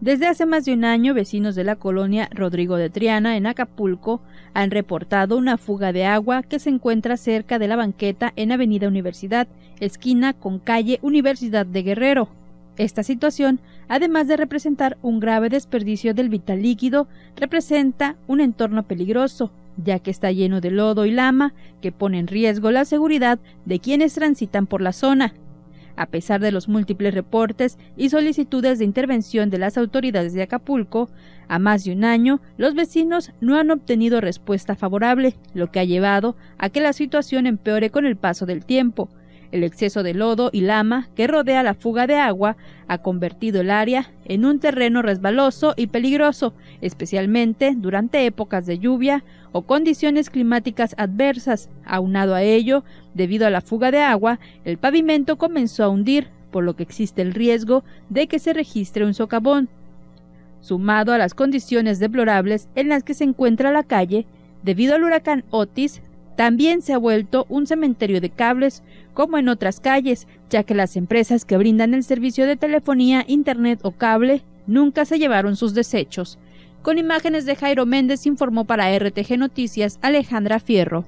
Desde hace más de un año, vecinos de la colonia Rodrigo de Triana, en Acapulco, han reportado una fuga de agua que se encuentra cerca de la banqueta en Avenida Universidad, esquina con calle Universidad de Guerrero. Esta situación, además de representar un grave desperdicio del vital líquido, representa un entorno peligroso, ya que está lleno de lodo y lama que pone en riesgo la seguridad de quienes transitan por la zona. A pesar de los múltiples reportes y solicitudes de intervención de las autoridades de Acapulco, a más de un año los vecinos no han obtenido respuesta favorable, lo que ha llevado a que la situación empeore con el paso del tiempo, el exceso de lodo y lama que rodea la fuga de agua ha convertido el área en un terreno resbaloso y peligroso, especialmente durante épocas de lluvia o condiciones climáticas adversas. Aunado a ello, debido a la fuga de agua, el pavimento comenzó a hundir, por lo que existe el riesgo de que se registre un socavón. Sumado a las condiciones deplorables en las que se encuentra la calle, debido al huracán Otis, también se ha vuelto un cementerio de cables, como en otras calles, ya que las empresas que brindan el servicio de telefonía, internet o cable nunca se llevaron sus desechos. Con imágenes de Jairo Méndez informó para RTG Noticias Alejandra Fierro.